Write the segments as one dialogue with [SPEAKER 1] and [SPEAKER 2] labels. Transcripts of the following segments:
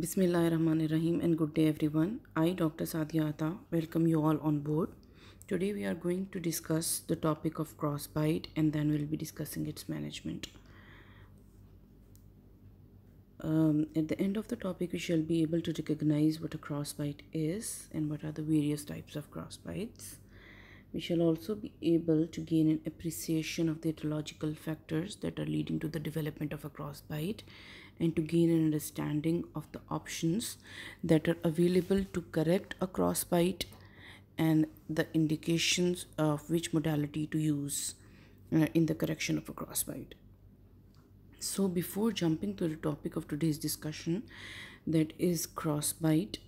[SPEAKER 1] Bismillahir Rahim and good day everyone. I Dr. Sadia Atta welcome you all on board. Today we are going to discuss the topic of crossbite and then we'll be discussing its management. Um, at the end of the topic we shall be able to recognize what a crossbite is and what are the various types of crossbites. We shall also be able to gain an appreciation of the etiological factors that are leading to the development of a crossbite and to gain an understanding of the options that are available to correct a crossbite and the indications of which modality to use uh, in the correction of a crossbite. So before jumping to the topic of today's discussion that is crossbite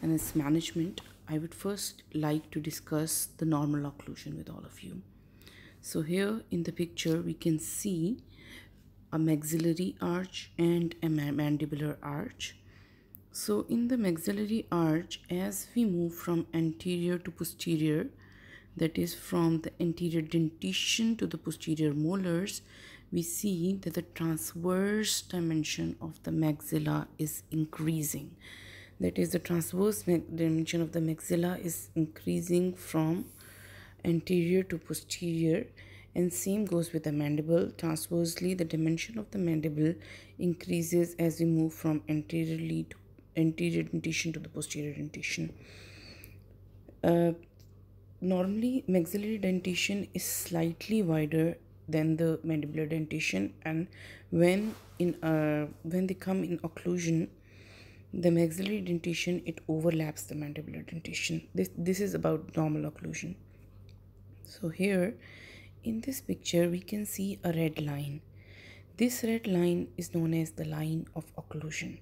[SPEAKER 1] and its management, I would first like to discuss the normal occlusion with all of you. So here in the picture we can see a maxillary arch and a mandibular arch. So in the maxillary arch, as we move from anterior to posterior, that is from the anterior dentition to the posterior molars, we see that the transverse dimension of the maxilla is increasing. That is the transverse dimension of the maxilla is increasing from anterior to posterior and same goes with the mandible transversely the dimension of the mandible increases as we move from anteriorly to anterior dentition to the posterior dentition. uh, normally maxillary dentition is slightly wider than the mandibular dentition, and when in uh, when they come in occlusion the maxillary dentition it overlaps the mandibular dentition. this this is about normal occlusion so here in this picture, we can see a red line. This red line is known as the line of occlusion,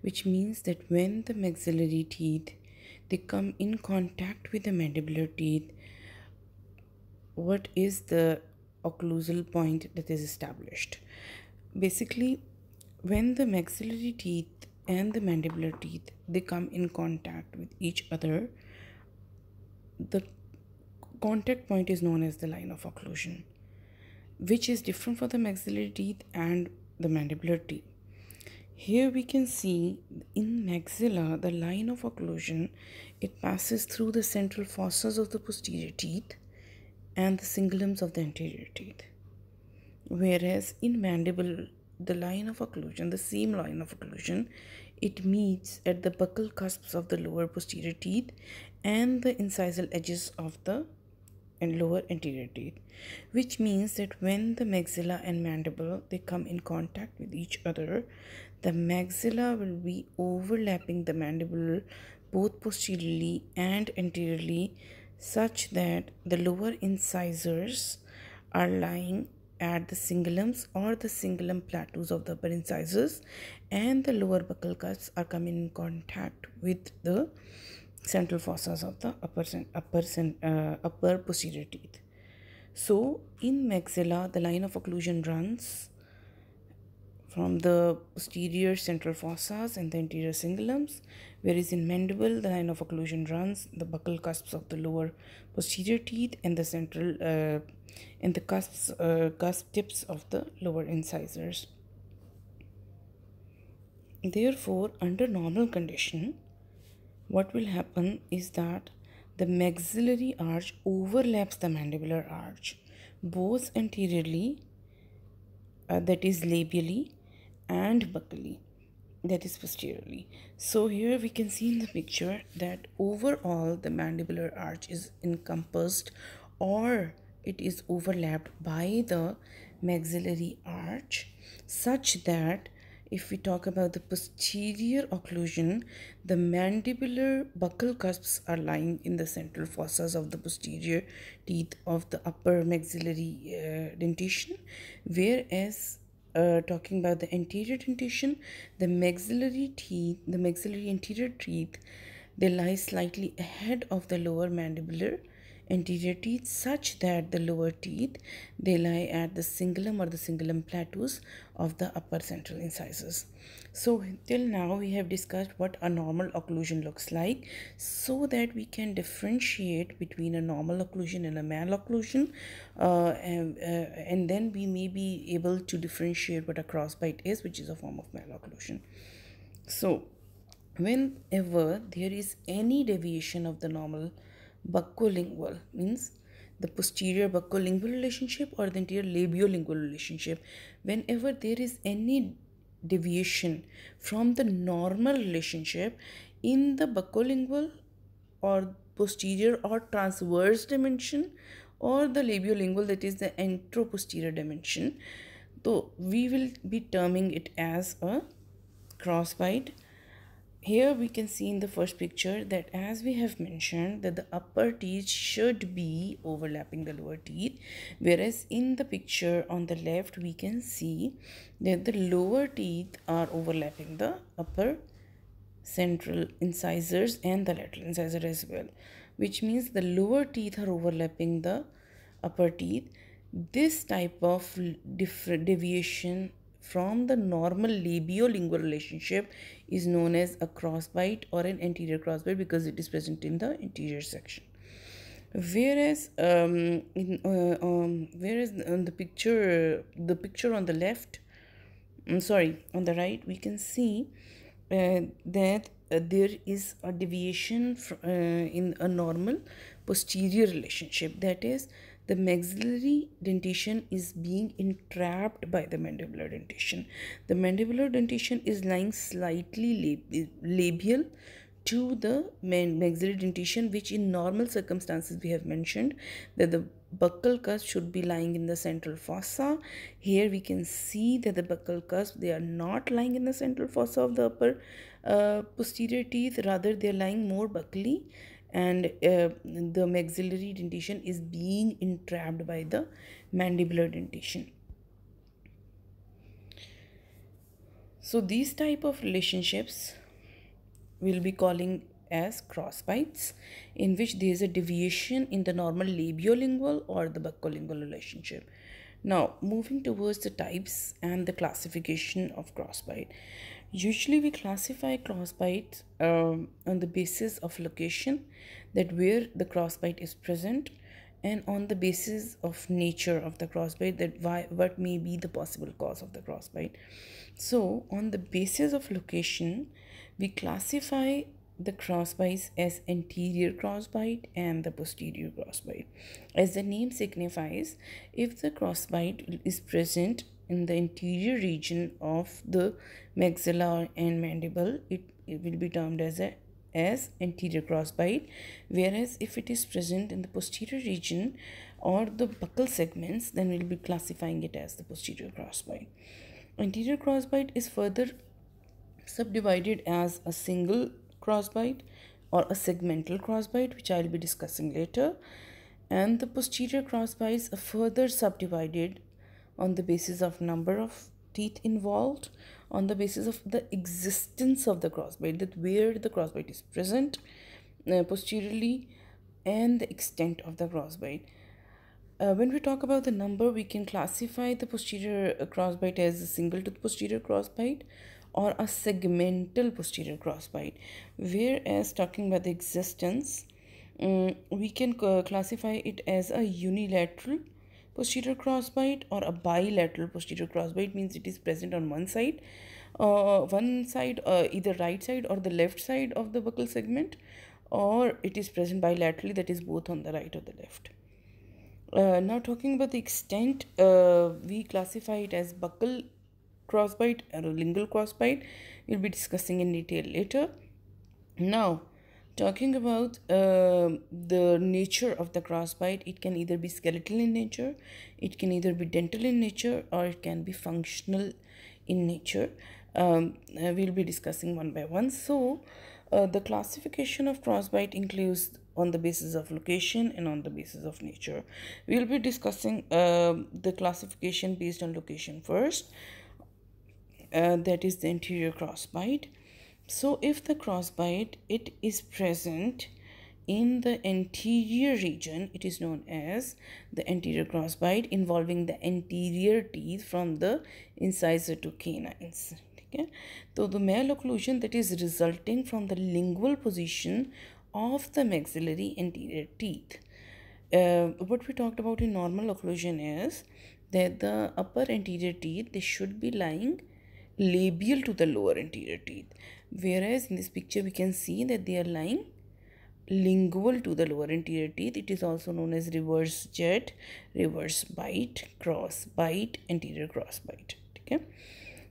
[SPEAKER 1] which means that when the maxillary teeth, they come in contact with the mandibular teeth, what is the occlusal point that is established? Basically, when the maxillary teeth and the mandibular teeth, they come in contact with each other, the contact point is known as the line of occlusion, which is different for the maxillary teeth and the mandibular teeth. Here we can see in maxilla, the line of occlusion, it passes through the central fossas of the posterior teeth and the cingulums of the anterior teeth. Whereas in mandible, the line of occlusion, the same line of occlusion, it meets at the buccal cusps of the lower posterior teeth and the incisal edges of the and lower anterior teeth which means that when the maxilla and mandible they come in contact with each other the maxilla will be overlapping the mandible both posteriorly and anteriorly such that the lower incisors are lying at the cingulums or the cingulum plateaus of the upper incisors and the lower buccal cusps are coming in contact with the central fossas of the upper, upper, uh, upper posterior teeth. So in maxilla, the line of occlusion runs from the posterior central fossas and the anterior cingulums, whereas in mandible, the line of occlusion runs the buccal cusps of the lower posterior teeth and the central uh, and the cusps uh, cusp tips of the lower incisors. Therefore, under normal condition, what will happen is that the maxillary arch overlaps the mandibular arch both anteriorly uh, that is labially and buccally that is posteriorly so here we can see in the picture that overall the mandibular arch is encompassed or it is overlapped by the maxillary arch such that if we talk about the posterior occlusion, the mandibular buccal cusps are lying in the central fossas of the posterior teeth of the upper maxillary uh, dentition, whereas uh, talking about the anterior dentition, the maxillary teeth, the maxillary anterior teeth, they lie slightly ahead of the lower mandibular anterior teeth such that the lower teeth they lie at the cingulum or the cingulum plateaus of the upper central incisors so till now we have discussed what a normal occlusion looks like so that we can differentiate between a normal occlusion and a malocclusion uh, and, uh, and then we may be able to differentiate what a crossbite is which is a form of malocclusion so whenever there is any deviation of the normal buccolingual means the posterior buccolingual relationship or the anterior labiolingual relationship whenever there is any deviation from the normal relationship in the buccolingual or posterior or transverse dimension or the labiolingual that is the anteroposterior dimension so we will be terming it as a crossbite here we can see in the first picture that as we have mentioned that the upper teeth should be overlapping the lower teeth whereas in the picture on the left we can see that the lower teeth are overlapping the upper central incisors and the lateral incisor as well which means the lower teeth are overlapping the upper teeth this type of different deviation from the normal labiolingual relationship is known as a crossbite or an anterior crossbite because it is present in the anterior section whereas um, in, uh, um, whereas on the picture the picture on the left I'm mm, sorry on the right we can see uh, that uh, there is a deviation uh, in a normal posterior relationship that is the maxillary dentition is being entrapped by the mandibular dentition. The mandibular dentition is lying slightly lab labial to the maxillary dentition which in normal circumstances we have mentioned that the buccal cusp should be lying in the central fossa. Here we can see that the buccal cusp, they are not lying in the central fossa of the upper uh, posterior teeth rather they are lying more buccally and uh, the maxillary dentition is being entrapped by the mandibular dentition so these type of relationships we'll be calling as cross bites, in which there is a deviation in the normal labiolingual or the buccolingual relationship now moving towards the types and the classification of cross bite. Usually we classify crossbite um, on the basis of location that where the crossbite is present and on the basis of nature of the crossbite that why what may be the possible cause of the crossbite. So on the basis of location we classify the crossbites as anterior crossbite and the posterior crossbite. As the name signifies, if the crossbite is present in the anterior region of the maxilla and mandible it, it will be termed as a as anterior crossbite whereas if it is present in the posterior region or the buccal segments then we'll be classifying it as the posterior crossbite anterior crossbite is further subdivided as a single crossbite or a segmental crossbite which i'll be discussing later and the posterior crossbites are further subdivided on the basis of number of teeth involved on the basis of the existence of the crossbite that where the crossbite is present uh, posteriorly and the extent of the crossbite uh, when we talk about the number we can classify the posterior uh, crossbite as a single tooth posterior crossbite or a segmental posterior crossbite whereas talking about the existence um, we can uh, classify it as a unilateral posterior crossbite or a bilateral posterior crossbite means it is present on one side uh, one side uh, either right side or the left side of the buccal segment or it is present bilaterally that is both on the right or the left uh, now talking about the extent uh, we classify it as buccal crossbite or lingual crossbite we'll be discussing in detail later now talking about uh, the nature of the crossbite it can either be skeletal in nature it can either be dental in nature or it can be functional in nature um, uh, we'll be discussing one by one so uh, the classification of crossbite includes on the basis of location and on the basis of nature we'll be discussing uh, the classification based on location first uh, that is the anterior crossbite so if the crossbite it is present in the anterior region, it is known as the anterior crossbite involving the anterior teeth from the incisor to canines. Okay? So the malocclusion that is resulting from the lingual position of the maxillary anterior teeth. Uh, what we talked about in normal occlusion is that the upper anterior teeth they should be lying labial to the lower anterior teeth whereas in this picture we can see that they are lying lingual to the lower anterior teeth it is also known as reverse jet reverse bite cross bite anterior cross bite okay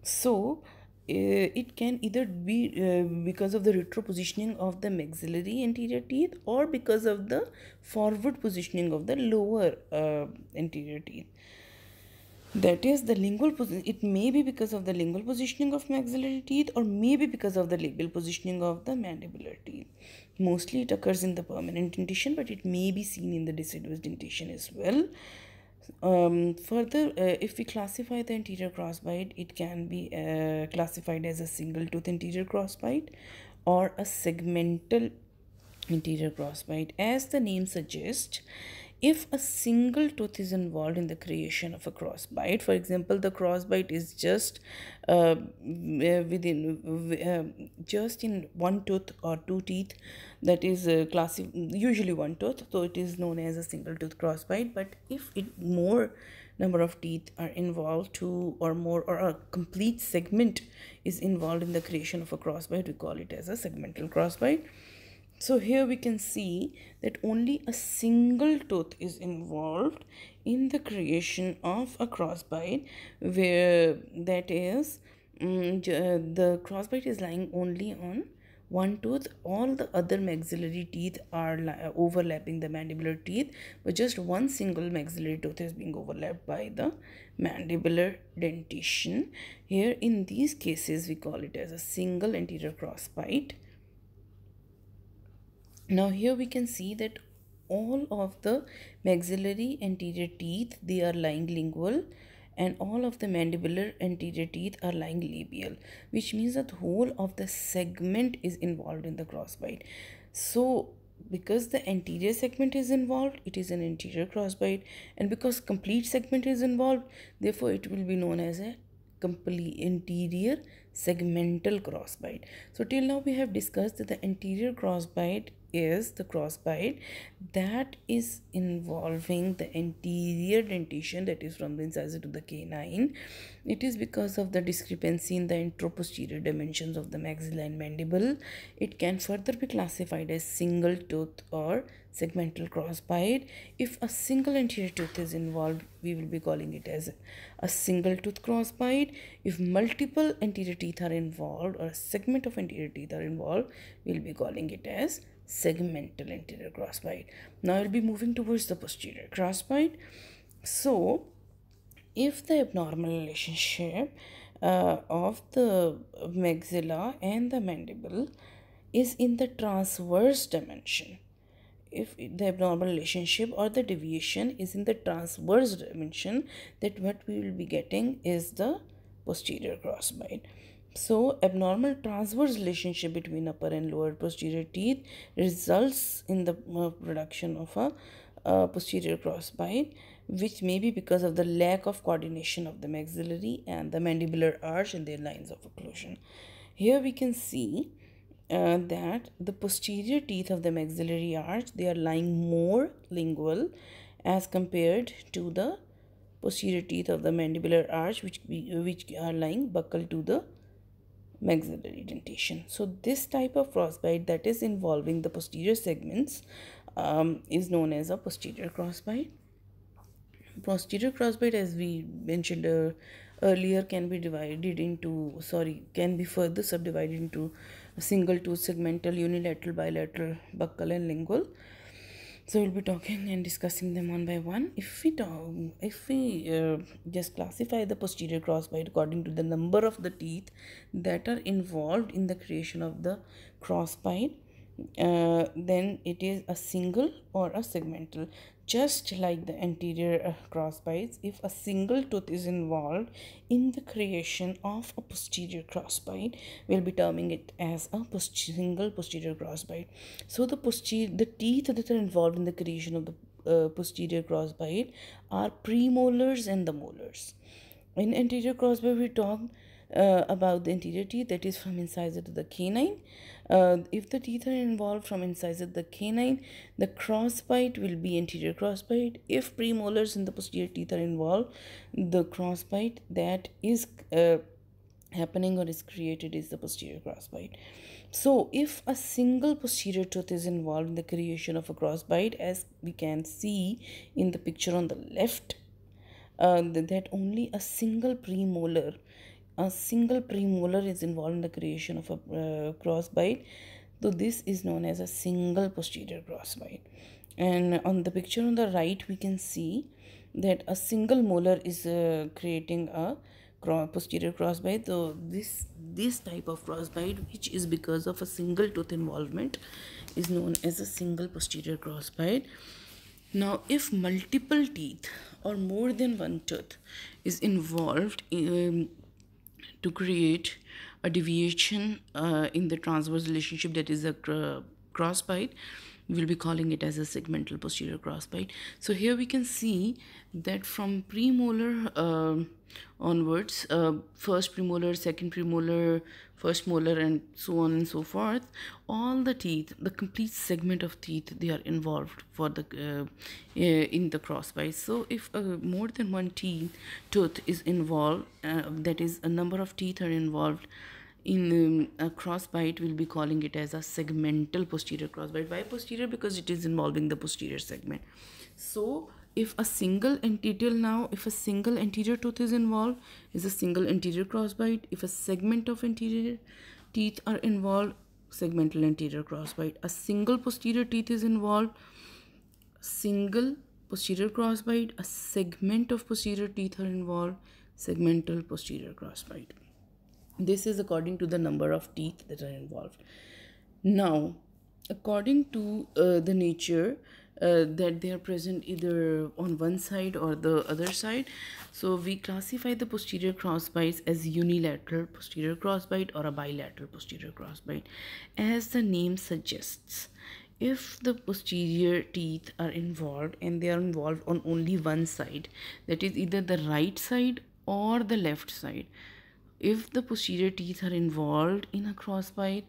[SPEAKER 1] so uh, it can either be uh, because of the retro positioning of the maxillary anterior teeth or because of the forward positioning of the lower uh, anterior teeth that is the lingual position. It may be because of the lingual positioning of maxillary teeth or maybe because of the labial positioning of the mandibular teeth. Mostly it occurs in the permanent dentition but it may be seen in the deciduous dentition as well. Um, further, uh, if we classify the anterior crossbite, it can be uh, classified as a single tooth anterior crossbite or a segmental anterior crossbite. As the name suggests, if a single tooth is involved in the creation of a crossbite for example the crossbite is just uh, uh within uh, just in one tooth or two teeth that is uh, classic usually one tooth so it is known as a single tooth crossbite but if it more number of teeth are involved two or more or a complete segment is involved in the creation of a crossbite we call it as a segmental crossbite so here we can see that only a single tooth is involved in the creation of a crossbite where that is um, the crossbite is lying only on one tooth all the other maxillary teeth are uh, overlapping the mandibular teeth but just one single maxillary tooth is being overlapped by the mandibular dentition here in these cases we call it as a single anterior crossbite now here we can see that all of the maxillary anterior teeth they are lying lingual and all of the mandibular anterior teeth are lying labial which means that whole of the segment is involved in the crossbite so because the anterior segment is involved it is an anterior crossbite and because complete segment is involved therefore it will be known as a complete anterior segmental crossbite so till now we have discussed that the anterior crossbite is the crossbite that is involving the anterior dentition that is from the incisor to the canine it is because of the discrepancy in the anteroposterior dimensions of the maxilla and mandible it can further be classified as single tooth or segmental crossbite if a single anterior tooth is involved we will be calling it as a single tooth crossbite if multiple anterior teeth are involved or a segment of anterior teeth are involved we'll be calling it as segmental anterior crossbite. Now i will be moving towards the posterior crossbite. So if the abnormal relationship uh, of the maxilla and the mandible is in the transverse dimension, if the abnormal relationship or the deviation is in the transverse dimension, that what we will be getting is the posterior crossbite. So, abnormal transverse relationship between upper and lower posterior teeth results in the uh, production of a uh, posterior crossbite which may be because of the lack of coordination of the maxillary and the mandibular arch and their lines of occlusion. Here we can see uh, that the posterior teeth of the maxillary arch they are lying more lingual as compared to the posterior teeth of the mandibular arch which, be, which are lying buccal to the maxillary dentation. So this type of frostbite that is involving the posterior segments um, is known as a posterior crossbite. Posterior crossbite as we mentioned uh, earlier can be divided into, sorry, can be further subdivided into single two segmental, unilateral, bilateral, buccal and lingual so we'll be talking and discussing them one by one if we talk if we uh, just classify the posterior crossbite according to the number of the teeth that are involved in the creation of the crossbite uh, then it is a single or a segmental just like the anterior uh, crossbites if a single tooth is involved in the creation of a posterior crossbite we'll be terming it as a post single posterior crossbite so the posterior the teeth that are involved in the creation of the uh, posterior crossbite are premolars and the molars in anterior crossbite we talk uh, about the anterior teeth that is from incisor to the canine uh, if the teeth are involved from incisor the canine, the crossbite will be anterior crossbite. If premolars in the posterior teeth are involved, the crossbite that is uh, happening or is created is the posterior crossbite. So if a single posterior tooth is involved in the creation of a crossbite as we can see in the picture on the left, uh, that only a single premolar a single premolar is involved in the creation of a uh, crossbite so this is known as a single posterior crossbite and on the picture on the right we can see that a single molar is uh, creating a posterior crossbite so this this type of crossbite which is because of a single tooth involvement is known as a single posterior crossbite now if multiple teeth or more than one tooth is involved in, um, to create a deviation uh, in the transverse relationship that is a cr- crossbite we will be calling it as a segmental posterior crossbite so here we can see that from premolar uh, onwards uh, first premolar second premolar first molar and so on and so forth all the teeth the complete segment of teeth they are involved for the uh, uh in the crossbite so if uh, more than one teeth tooth is involved uh, that is a number of teeth are involved in um, a crossbite we'll be calling it as a segmental posterior crossbite why posterior because it is involving the posterior segment so if a single anterior now if a single anterior tooth is involved is a single anterior crossbite if a segment of anterior teeth are involved segmental anterior crossbite a single posterior teeth is involved single posterior crossbite a segment of posterior teeth are involved segmental posterior crossbite this is according to the number of teeth that are involved. Now, according to uh, the nature uh, that they are present either on one side or the other side. So we classify the posterior crossbites as unilateral posterior crossbite or a bilateral posterior crossbite as the name suggests. If the posterior teeth are involved and they are involved on only one side that is either the right side or the left side if the posterior teeth are involved in a crossbite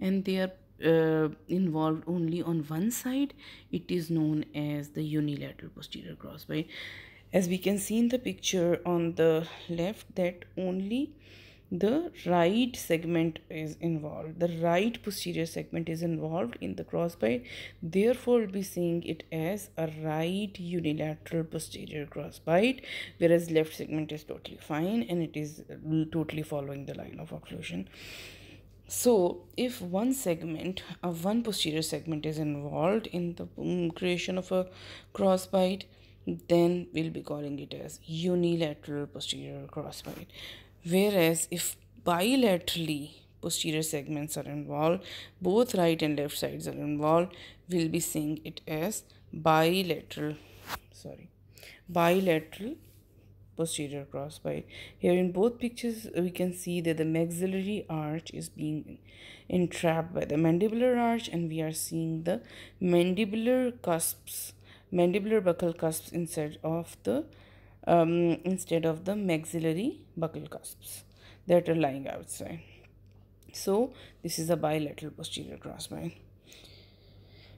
[SPEAKER 1] and they are uh, involved only on one side it is known as the unilateral posterior crossbite as we can see in the picture on the left that only the right segment is involved the right posterior segment is involved in the crossbite therefore we'll be seeing it as a right unilateral posterior crossbite whereas left segment is totally fine and it is uh, totally following the line of occlusion so if one segment uh, one posterior segment is involved in the um, creation of a crossbite then we'll be calling it as unilateral posterior crossbite Whereas if bilaterally posterior segments are involved, both right and left sides are involved, we'll be seeing it as bilateral, sorry, bilateral posterior crossbite. Here in both pictures, we can see that the maxillary arch is being entrapped by the mandibular arch and we are seeing the mandibular cusps, mandibular buccal cusps inside of the um, instead of the maxillary buccal cusps that are lying outside. So this is a bilateral posterior crossbite.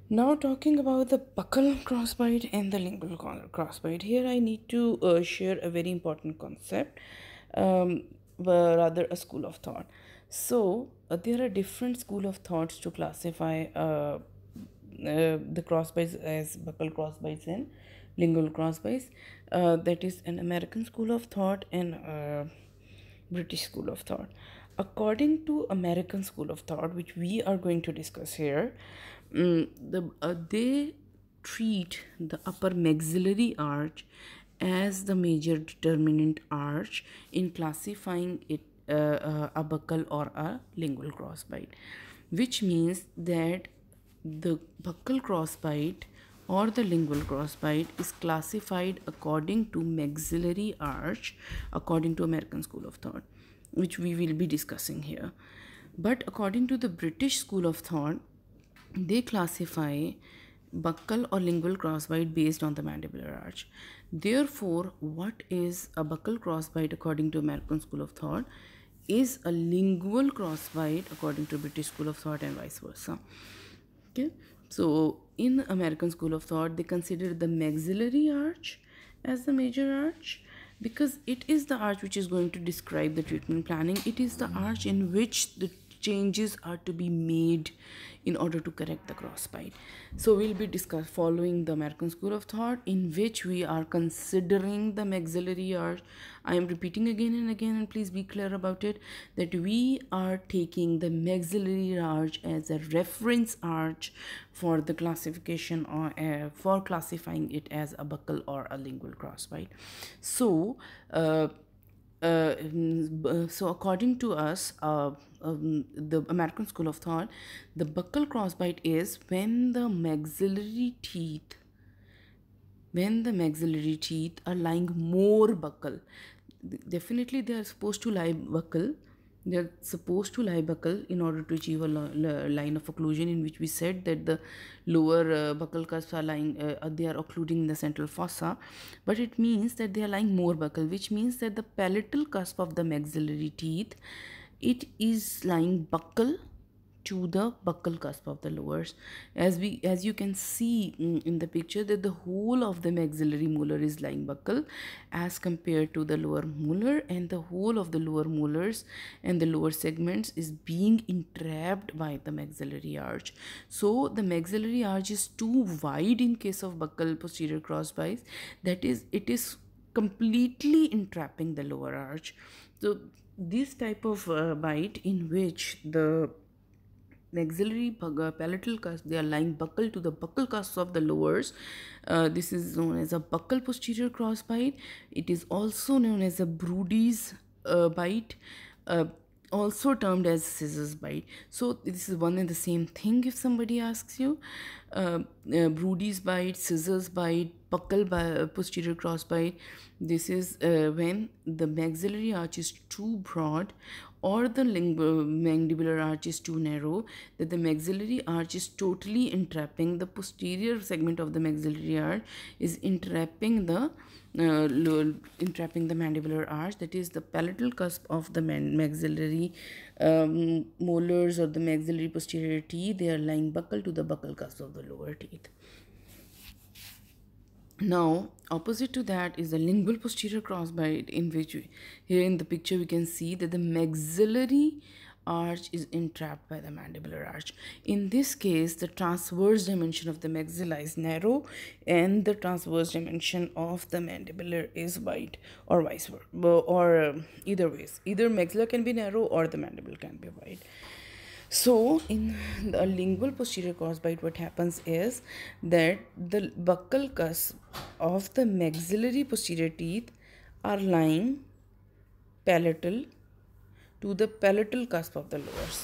[SPEAKER 1] Now talking about the buccal crossbite and the lingual crossbite. Here I need to uh, share a very important concept, um, rather a school of thought. So uh, there are different school of thoughts to classify uh, uh the crossbites as buccal crossbites and Lingual crossbite, Uh, that is an American school of thought and uh, British school of thought. According to American school of thought, which we are going to discuss here, um, the uh, they treat the upper maxillary arch as the major determinant arch in classifying it uh, uh a buccal or a lingual crossbite, which means that the buccal crossbite or the lingual crossbite is classified according to maxillary arch according to American school of thought which we will be discussing here but according to the British school of thought they classify buccal or lingual crossbite based on the mandibular arch. Therefore, what is a buccal crossbite according to American school of thought is a lingual crossbite according to British school of thought and vice versa. Okay, so in American school of thought, they consider the maxillary arch as the major arch because it is the arch which is going to describe the treatment planning. It is the arch in which the changes are to be made in order to correct the crossbite so we'll be discuss following the american school of thought in which we are considering the maxillary arch i am repeating again and again and please be clear about it that we are taking the maxillary arch as a reference arch for the classification or uh, for classifying it as a buccal or a lingual crossbite so uh, uh, uh, so according to us uh, um, the american school of thought the buccal crossbite is when the maxillary teeth when the maxillary teeth are lying more buccal definitely they are supposed to lie buccal they are supposed to lie buckle in order to achieve a line of occlusion in which we said that the lower uh, buccal cusps are lying, uh, they are occluding the central fossa. But it means that they are lying more buccal which means that the palatal cusp of the maxillary teeth, it is lying buccal to the buccal cusp of the lowers as we as you can see mm, in the picture that the whole of the maxillary molar is lying buccal as compared to the lower molar and the whole of the lower molars and the lower segments is being entrapped by the maxillary arch so the maxillary arch is too wide in case of buccal posterior crossbites that is it is completely entrapping the lower arch so this type of uh, bite in which the the maxillary palatal cusp they are lying buccal to the buccal cusps of the lowers uh, this is known as a buccal posterior crossbite it is also known as a broody's uh, bite uh, also termed as scissors bite so this is one and the same thing if somebody asks you uh, uh broody's bite scissors bite buccal by, uh, posterior crossbite this is uh, when the maxillary arch is too broad or the uh, mandibular arch is too narrow that the maxillary arch is totally entrapping the posterior segment of the maxillary arch is entrapping the uh, entrapping the mandibular arch that is the palatal cusp of the maxillary um, molars or the maxillary posterior teeth they are lying buccal to the buccal cusp of the lower teeth now, opposite to that is the lingual posterior crossbite in which we, here in the picture we can see that the maxillary arch is entrapped by the mandibular arch. In this case, the transverse dimension of the maxilla is narrow and the transverse dimension of the mandibular is wide or vice versa or um, either ways. Either maxilla can be narrow or the mandible can be wide so in the lingual posterior crossbite what happens is that the buccal cusp of the maxillary posterior teeth are lying palatal to the palatal cusp of the lowers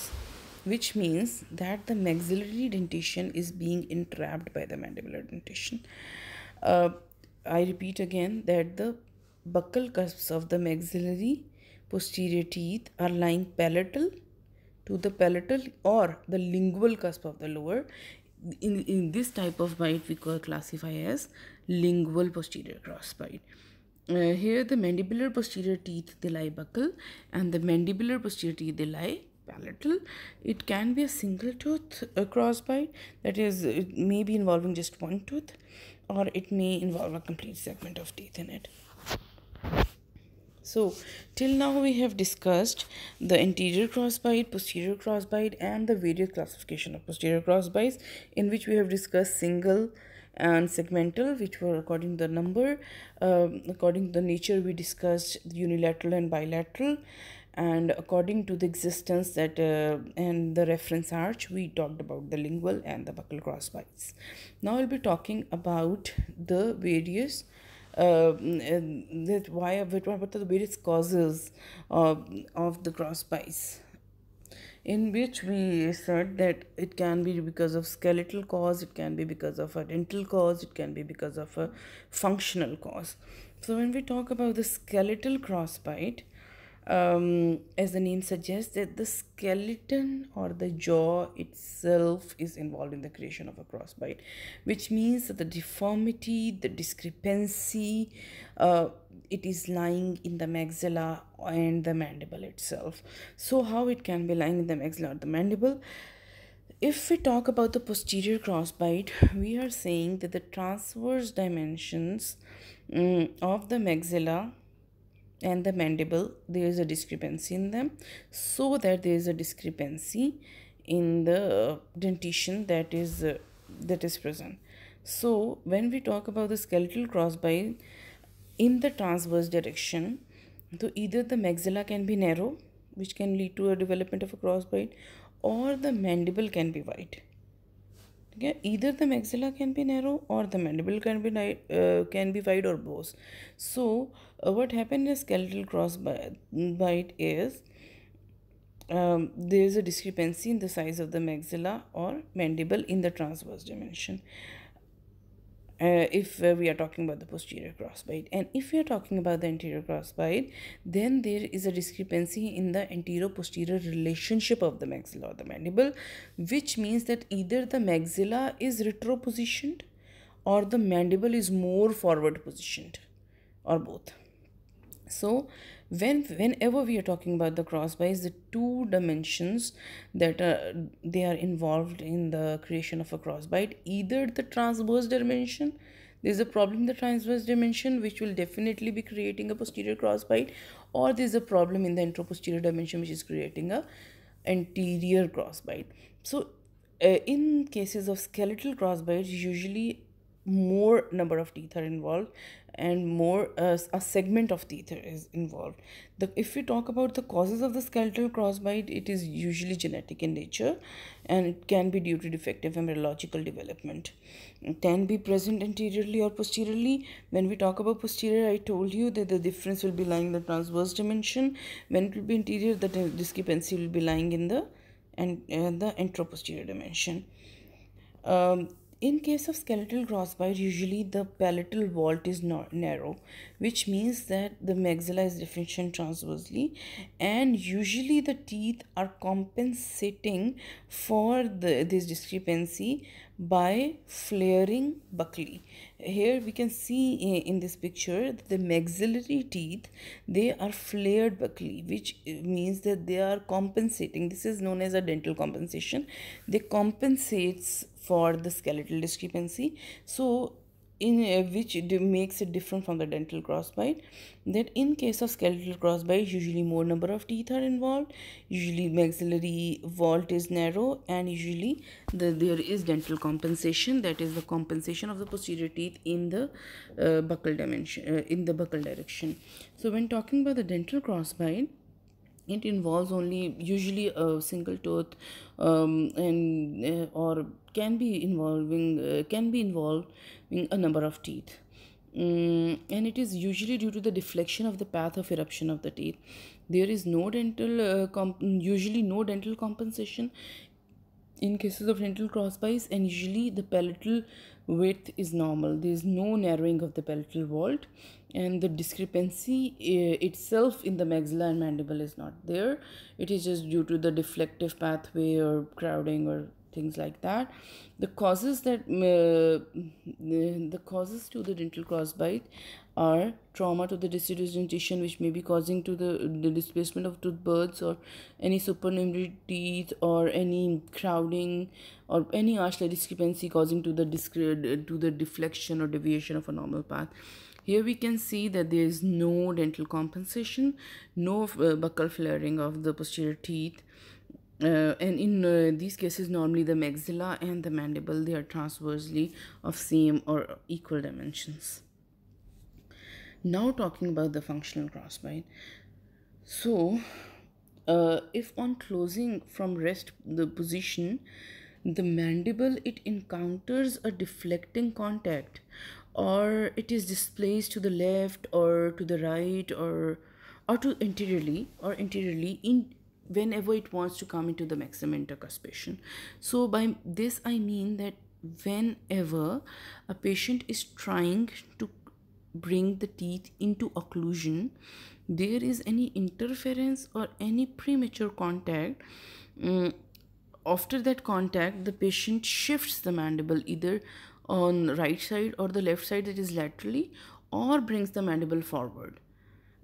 [SPEAKER 1] which means that the maxillary dentition is being entrapped by the mandibular dentition uh, i repeat again that the buccal cusps of the maxillary posterior teeth are lying palatal to the palatal or the lingual cusp of the lower. In, in this type of bite, we call classify as lingual posterior crossbite. Uh, here the mandibular posterior teeth they lie buccal and the mandibular posterior teeth they lie palatal. It can be a single tooth a uh, crossbite that is it may be involving just one tooth or it may involve a complete segment of teeth in it. So till now we have discussed the anterior crossbite, posterior crossbite and the various classification of posterior crossbites in which we have discussed single and segmental which were according the number um, according to the nature we discussed unilateral and bilateral and according to the existence that uh, and the reference arch we talked about the lingual and the buccal crossbites now i'll be talking about the various uh, mm, uh, that why what are the various causes of, uh, of the cross spice in which we said that it can be because of skeletal cause it can be because of a dental cause it can be because of a functional cause so when we talk about the skeletal crossbite um, as the name suggests that the skeleton or the jaw itself is involved in the creation of a crossbite which means that the deformity the discrepancy uh, it is lying in the maxilla and the mandible itself so how it can be lying in the maxilla or the mandible if we talk about the posterior crossbite we are saying that the transverse dimensions um, of the maxilla and the mandible there is a discrepancy in them so that there is a discrepancy in the dentition that is uh, that is present so when we talk about the skeletal crossbite in the transverse direction so either the maxilla can be narrow which can lead to a development of a crossbite or the mandible can be wide Okay, either the maxilla can be narrow or the mandible can be uh, can be wide or both. So uh, what happened in skeletal crossbite mm, is um, there is a discrepancy in the size of the maxilla or mandible in the transverse dimension uh, if uh, we are talking about the posterior crossbite and if we are talking about the anterior crossbite then there is a discrepancy in the antero-posterior relationship of the maxilla or the mandible which means that either the maxilla is retropositioned or the mandible is more forward positioned or both so when whenever we are talking about the crossbuys the two dimensions that uh, they are involved in the creation of a crossbite either the transverse dimension there's a problem in the transverse dimension which will definitely be creating a posterior crossbite or there's a problem in the anteroposterior dimension which is creating a anterior crossbite so uh, in cases of skeletal crossbites usually more number of teeth are involved and more uh, a segment of teeth is involved the if we talk about the causes of the skeletal crossbite it is usually genetic in nature and it can be due to defective embryological development it can be present anteriorly or posteriorly when we talk about posterior i told you that the difference will be lying in the transverse dimension when it will be anterior the discrepancy will be lying in the and uh, the anteroposterior dimension um, in case of skeletal crossbite, usually the palatal vault is not narrow, which means that the maxilla is deficient transversely, and usually the teeth are compensating for the, this discrepancy by flaring buckley. Here we can see in this picture the maxillary teeth, they are flared buckley, which uh, means that they are compensating. This is known as a dental compensation. They compensates for the skeletal discrepancy so in uh, which makes it different from the dental crossbite that in case of skeletal crossbite usually more number of teeth are involved usually maxillary vault is narrow and usually the, there is dental compensation that is the compensation of the posterior teeth in the uh, buccal dimension uh, in the buccal direction so when talking about the dental crossbite it involves only usually a single tooth um, and uh, or can be involving uh, can be involving a number of teeth um, and it is usually due to the deflection of the path of eruption of the teeth there is no dental uh, usually no dental compensation in cases of dental crossbites usually the palatal width is normal there is no narrowing of the palatal vault and the discrepancy uh, itself in the maxilla and mandible is not there it is just due to the deflective pathway or crowding or things like that the causes that uh, the causes to the dental crossbite are trauma to the deciduous dentition which may be causing to the, the displacement of tooth buds or any supernumerary teeth or any crowding or any archly discrepancy causing to the to the deflection or deviation of a normal path here we can see that there is no dental compensation no uh, buccal flaring of the posterior teeth uh, and in uh, these cases normally the maxilla and the mandible they are transversely of same or equal dimensions now talking about the functional crossbite so uh, if on closing from rest the position the mandible it encounters a deflecting contact or it is displaced to the left or to the right or or to anteriorly or anteriorly in whenever it wants to come into the maximum intercuspation. So by this I mean that whenever a patient is trying to bring the teeth into occlusion, there is any interference or any premature contact. Um, after that contact, the patient shifts the mandible either on right side or the left side that is laterally or brings the mandible forward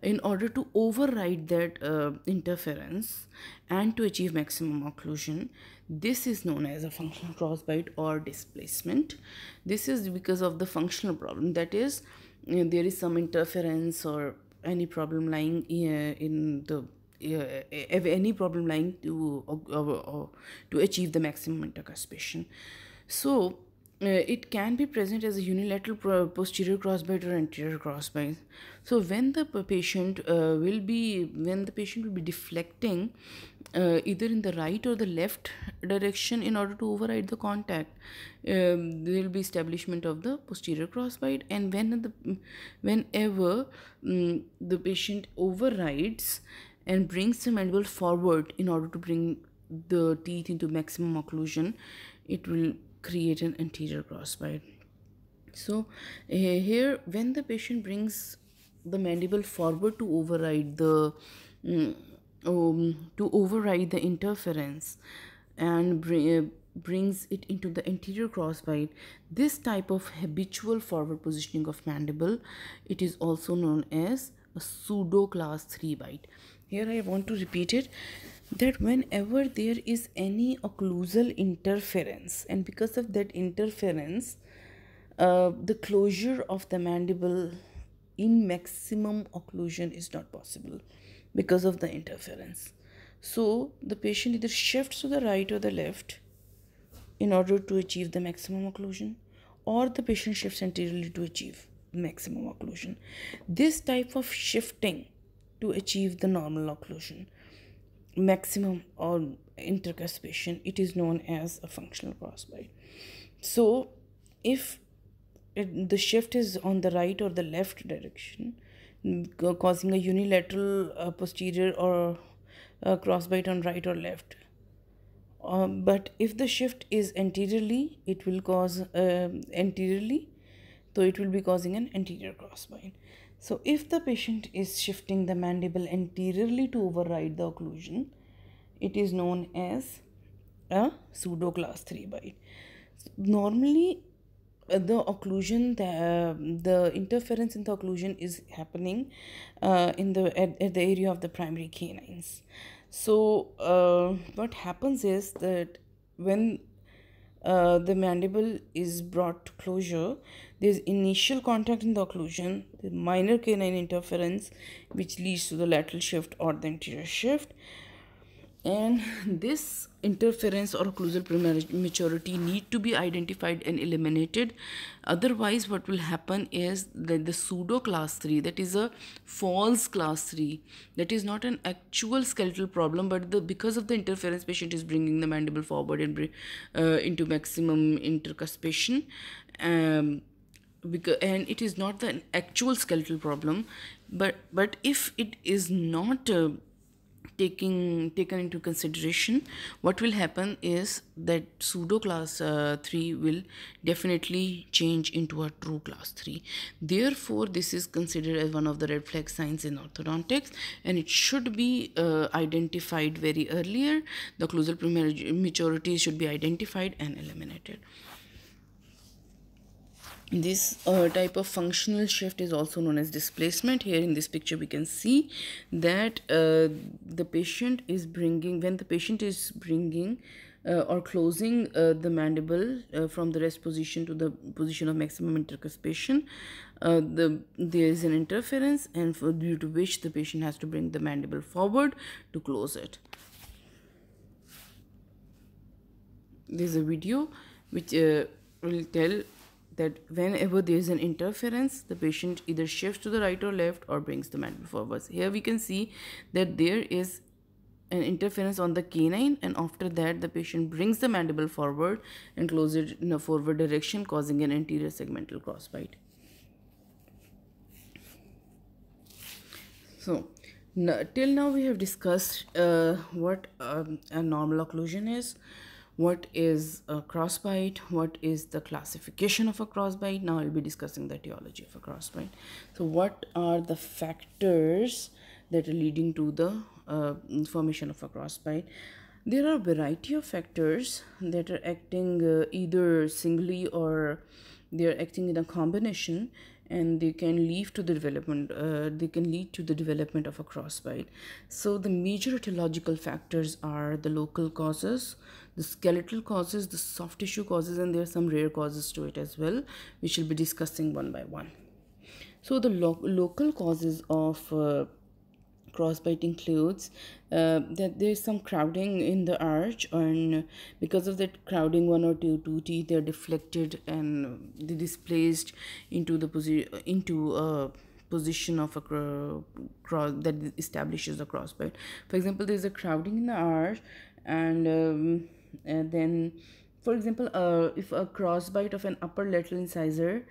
[SPEAKER 1] in order to override that uh, interference and to achieve maximum occlusion this is known as a functional crossbite or displacement this is because of the functional problem that is you know, there is some interference or any problem lying uh, in the uh, any problem lying to uh, uh, uh to achieve the maximum intercuspation so uh, it can be present as a unilateral posterior crossbite or anterior crossbite so when the patient uh, will be when the patient will be deflecting uh, either in the right or the left direction in order to override the contact um, there will be establishment of the posterior crossbite and when the whenever um, the patient overrides and brings the mandible forward in order to bring the teeth into maximum occlusion it will create an anterior crossbite so here when the patient brings the mandible forward to override the mm, um, to override the interference and bring, uh, brings it into the anterior crossbite this type of habitual forward positioning of mandible it is also known as a pseudo class 3 bite here i want to repeat it that whenever there is any occlusal interference and because of that interference uh, the closure of the mandible in maximum occlusion is not possible because of the interference so the patient either shifts to the right or the left in order to achieve the maximum occlusion or the patient shifts anteriorly to achieve maximum occlusion this type of shifting to achieve the normal occlusion maximum or intercuspation it is known as a functional crossbite so if it, the shift is on the right or the left direction causing a unilateral uh, posterior or uh, crossbite on right or left um, but if the shift is anteriorly it will cause uh, anteriorly so it will be causing an anterior crossbite so if the patient is shifting the mandible anteriorly to override the occlusion, it is known as a pseudo class 3 bite. So normally uh, the occlusion the, uh, the interference in the occlusion is happening uh, in the at, at, the area of the primary canines so uh, what happens is that when uh, the mandible is brought to closure. There is initial contact in the occlusion, the minor canine interference which leads to the lateral shift or the anterior shift. And this interference or occlusal prematurity need to be identified and eliminated otherwise what will happen is that the pseudo class 3 that is a false class 3 that is not an actual skeletal problem but the because of the interference patient is bringing the mandible forward and uh, into maximum intercuspation um, because, and it is not the actual skeletal problem but but if it is not uh, taking taken into consideration what will happen is that pseudo class uh, 3 will definitely change into a true class 3 therefore this is considered as one of the red flag signs in orthodontics and it should be uh, identified very earlier the occlusal maturity should be identified and eliminated this uh, type of functional shift is also known as displacement here in this picture we can see that uh, the patient is bringing when the patient is bringing uh, or closing uh, the mandible uh, from the rest position to the position of maximum intercuspation uh, the there is an interference and for due to which the patient has to bring the mandible forward to close it there's a video which will tell that whenever there is an interference, the patient either shifts to the right or left or brings the mandible forwards. Here we can see that there is an interference on the canine and after that the patient brings the mandible forward and closes it in a forward direction causing an anterior segmental crossbite. So, till now we have discussed uh, what um, a normal occlusion is what is a crossbite what is the classification of a crossbite now i'll be discussing the etiology of a crossbite so what are the factors that are leading to the uh, formation of a crossbite there are variety of factors that are acting uh, either singly or they are acting in a combination and they can lead to the development uh, they can lead to the development of a crossbite so the major etiological factors are the local causes the skeletal causes the soft tissue causes and there are some rare causes to it as well we shall be discussing one by one so the lo local causes of uh, crossbite includes uh, that there's some crowding in the arch and because of that crowding one or two two teeth they're deflected and they displaced into the position into a position of a cross that establishes a crossbite for example there's a crowding in the arch and, um, and then for example uh, if a crossbite of an upper lateral incisor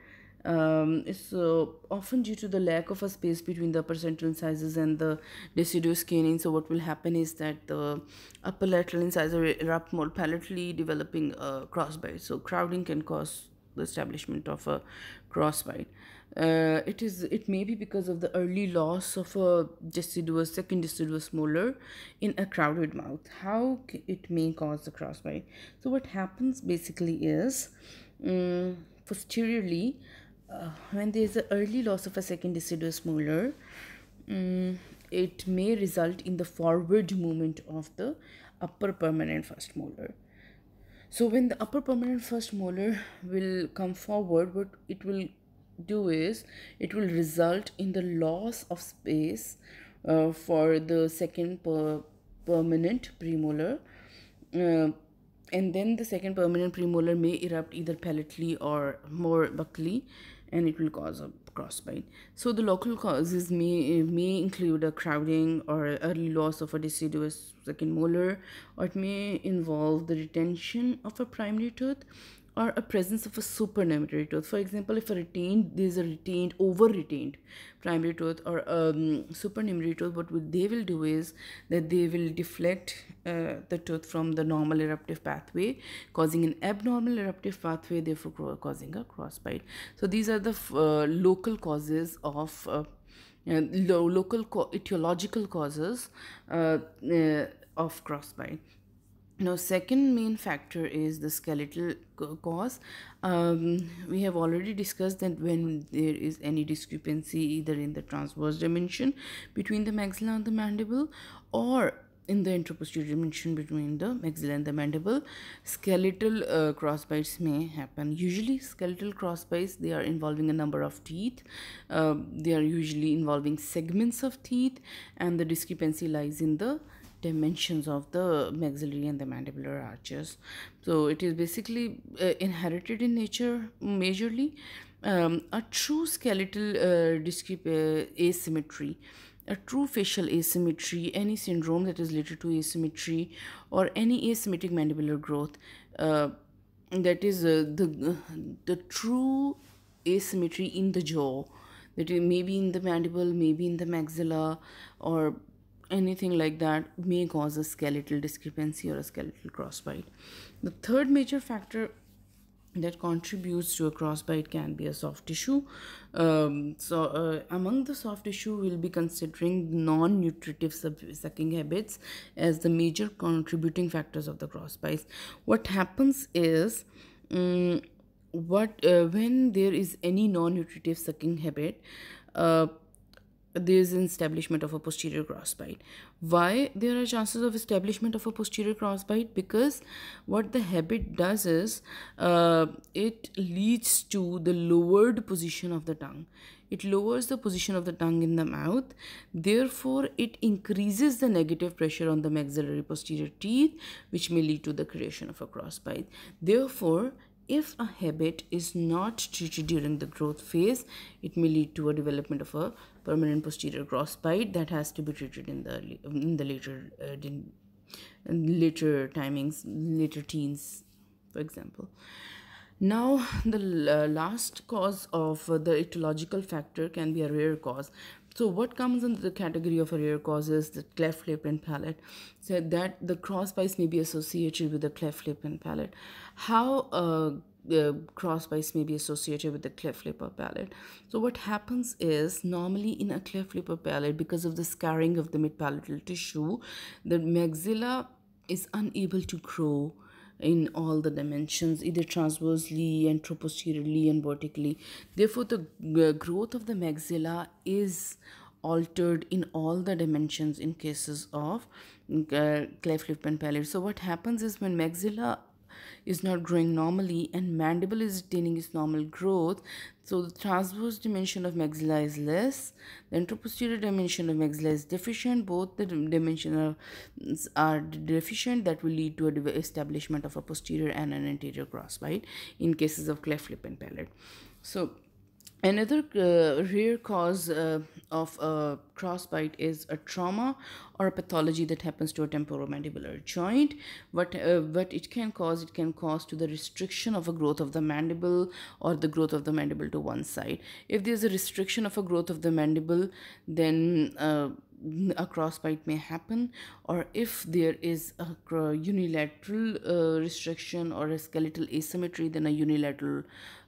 [SPEAKER 1] um, uh, often due to the lack of a space between the upper central incisors and the deciduous canine. So what will happen is that the upper lateral incisor erupt more palatally developing a crossbite. So crowding can cause the establishment of a crossbite. Uh, it is it may be because of the early loss of a deciduous second deciduous molar in a crowded mouth how it may cause the crossbite so what happens basically is um, posteriorly uh, when there is an early loss of a second deciduous molar, um, it may result in the forward movement of the upper permanent first molar. So when the upper permanent first molar will come forward, what it will do is it will result in the loss of space uh, for the second per permanent premolar. Uh, and then the second permanent premolar may erupt either palatally or more buccally and it will cause a crossbite. So the local causes may, eh, may include a crowding or early loss of a deciduous second molar or it may involve the retention of a primary tooth or a presence of a supernumerary tooth. For example, if a retained, there's a retained, over-retained primary tooth or um, supernumerary tooth, what they will do is that they will deflect uh, the tooth from the normal eruptive pathway, causing an abnormal eruptive pathway, therefore causing a crossbite. So these are the uh, local causes of uh, uh local co etiological causes uh, uh, of crossbite now second main factor is the skeletal cause um, we have already discussed that when there is any discrepancy either in the transverse dimension between the maxilla and the mandible or in the interposterior dimension between the maxilla and the mandible skeletal uh, cross bites may happen usually skeletal cross bites they are involving a number of teeth uh, they are usually involving segments of teeth and the discrepancy lies in the dimensions of the maxillary and the mandibular arches so it is basically uh, inherited in nature majorly um, a true skeletal uh, uh, asymmetry a true facial asymmetry, any syndrome that is related to asymmetry, or any asymmetric mandibular growth, uh, that is uh, the the true asymmetry in the jaw, that may be in the mandible, maybe in the maxilla, or anything like that may cause a skeletal discrepancy or a skeletal crossbite. The third major factor that contributes to a crossbite can be a soft tissue. Um, so uh, among the soft tissue, we'll be considering non-nutritive sucking habits as the major contributing factors of the crossbites. What happens is, um, what uh, when there is any non-nutritive sucking habit, uh, there is an establishment of a posterior crossbite. Why there are chances of establishment of a posterior crossbite? Because what the habit does is uh, it leads to the lowered position of the tongue. It lowers the position of the tongue in the mouth. Therefore, it increases the negative pressure on the maxillary posterior teeth, which may lead to the creation of a crossbite. Therefore, if a habit is not treated during the growth phase, it may lead to a development of a permanent posterior crossbite that has to be treated in the in the later uh, in, later timings, later teens, for example. Now, the uh, last cause of the etiological factor can be a rare cause so what comes under the category of cause causes the cleft lip and palate? Said so that the cross bites may be associated with the cleft lip and palate. How uh, the cross bites may be associated with the cleft lip or palate. So what happens is normally in a cleft lip or palate because of the scarring of the mid palatal tissue, the maxilla is unable to grow in all the dimensions either transversely and posteriorly and vertically therefore the uh, growth of the maxilla is altered in all the dimensions in cases of uh, cleft lip and palate so what happens is when maxilla is not growing normally and mandible is attaining its normal growth. So the transverse dimension of maxilla is less. The anteroposterior dimension of maxilla is deficient. Both the dimensions are, are deficient. That will lead to a establishment of a posterior and an anterior crossbite in cases of cleft lip and palate. So Another uh, rare cause uh, of a uh, crossbite is a trauma or a pathology that happens to a temporomandibular joint. What, uh, what it can cause, it can cause to the restriction of a growth of the mandible or the growth of the mandible to one side. If there's a restriction of a growth of the mandible, then uh, a crossbite may happen or if there is a unilateral uh, restriction or a skeletal asymmetry then a unilateral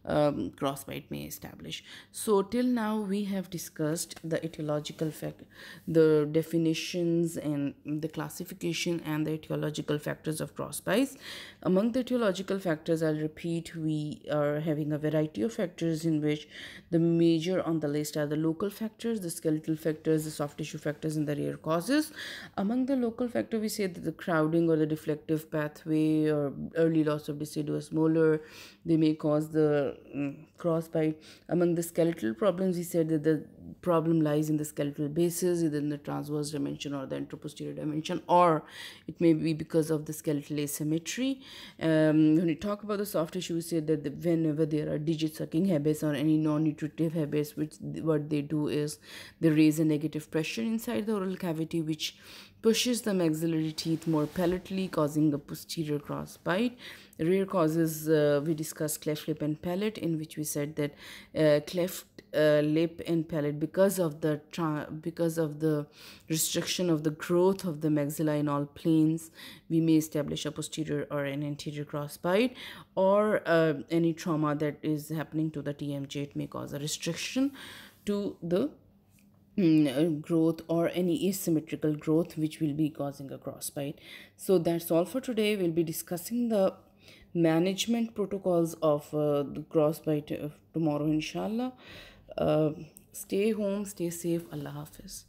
[SPEAKER 1] um, crossbite may establish. So till now we have discussed the etiological fact, the definitions and the classification and the etiological factors of crossbites. Among the etiological factors, I'll repeat, we are having a variety of factors in which the major on the list are the local factors, the skeletal factors, the soft tissue factors, and the rare causes. Among the local factor, we say that the crowding or the deflective pathway or early loss of deciduous molar, they may cause the Mm, Crossbite. by among the skeletal problems we said that the problem lies in the skeletal basis either in the transverse dimension or the anteroposterior dimension or it may be because of the skeletal asymmetry um, when we talk about the soft tissue we said that the, whenever there are digit sucking habits or any non-nutritive habits which what they do is they raise a negative pressure inside the oral cavity which pushes the maxillary teeth more palatally causing a posterior cross bite the rare causes uh, we discussed cleft lip and palate in which we said that uh, cleft uh, lip and palate because of the because of the restriction of the growth of the maxilla in all planes we may establish a posterior or an anterior crossbite or uh, any trauma that is happening to the TMJ it may cause a restriction to the mm, uh, growth or any asymmetrical growth which will be causing a crossbite so that's all for today we'll be discussing the management protocols of uh, the cross by tomorrow inshallah uh, stay home stay safe allah hafiz